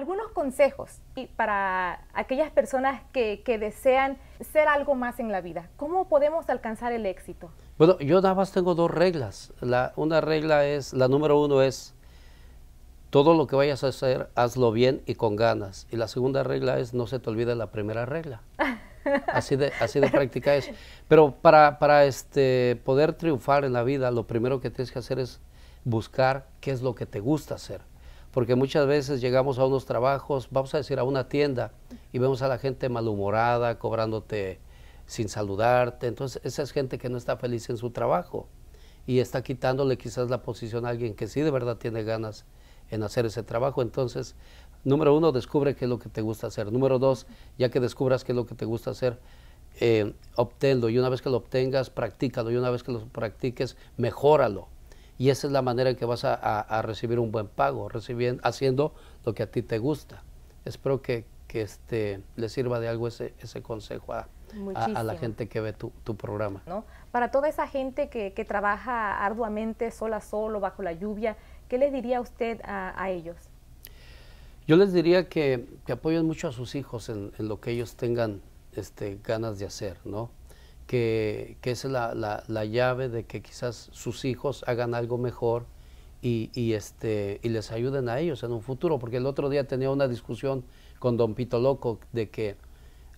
algunos consejos para aquellas personas que, desean ser algo más en la vida. ¿Cómo podemos alcanzar el éxito? Bueno, yo nada más tengo dos reglas. La, una regla es, la número uno es, todo lo que vayas a hacer, hazlo bien y con ganas. Y la segunda regla es, no se te olvide la primera regla. Así de, así de práctica es. Pero para, para este, poder triunfar en la vida, lo primero que tienes que hacer es buscar qué es lo que te gusta hacer porque muchas veces llegamos a unos trabajos, vamos a decir, a una tienda y vemos a la gente malhumorada, cobrándote sin saludarte. Entonces, esa es gente que no está feliz en su trabajo y está quitándole quizás la posición a alguien que sí de verdad tiene ganas en hacer ese trabajo. Entonces, número uno, descubre qué es lo que te gusta hacer. Número dos, ya que descubras qué es lo que te gusta hacer, eh, obténlo y una vez que lo obtengas, practícalo y una vez que lo practiques, mejóralo y esa es la manera en que vas a, recibir un buen pago, recibiendo, haciendo lo que a ti te gusta. Espero que, que este, le sirva de algo ese, ese consejo a, la gente que ve tu, programa. ¿No? Para toda esa gente que, trabaja arduamente, sola, solo, bajo la lluvia, ¿qué le diría usted a, ellos? Yo les diría que, que, apoyen mucho a sus hijos en, lo que ellos tengan este, ganas de hacer, ¿no? que, es la, llave de que quizás sus hijos hagan algo mejor y, este, y les ayuden a ellos en un futuro. Porque el otro día tenía una discusión con don Pito Loco de que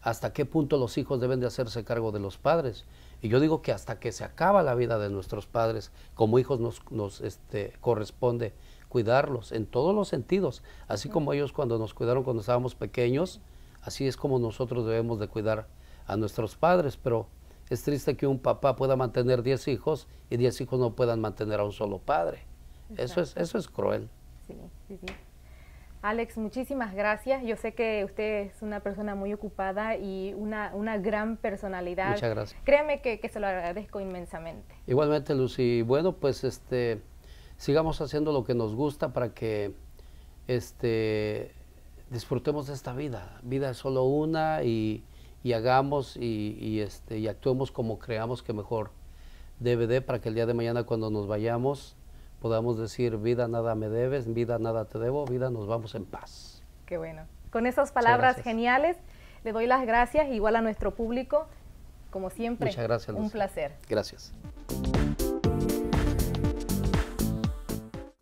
hasta qué punto los hijos deben de hacerse cargo de los padres. Y yo digo que hasta que se acaba la vida de nuestros padres, como hijos nos, nos este, corresponde cuidarlos en todos los sentidos. Así como ellos cuando nos cuidaron cuando estábamos pequeños, así es como nosotros debemos de cuidar a nuestros padres. Pero es triste que un papá pueda mantener 10 hijos y 10 hijos no puedan mantener a un solo padre. Eso es, eso es cruel. Sí, sí, sí. Alex, muchísimas gracias. Yo sé que usted es una persona muy ocupada y una, una gran personalidad. Muchas gracias. Créame que, que, se lo agradezco inmensamente. Igualmente, Lucy. Bueno, pues este, sigamos haciendo lo que nos gusta para que este, disfrutemos de esta vida. Vida es solo una y y hagamos y, este, y actuemos como creamos que mejor debe de para que el día de mañana cuando nos vayamos podamos decir vida nada me debes, vida nada te debo, vida nos vamos en paz. Qué bueno. Con esas palabras geniales le doy las gracias igual a nuestro público como siempre. Muchas gracias. Un placer. Gracias.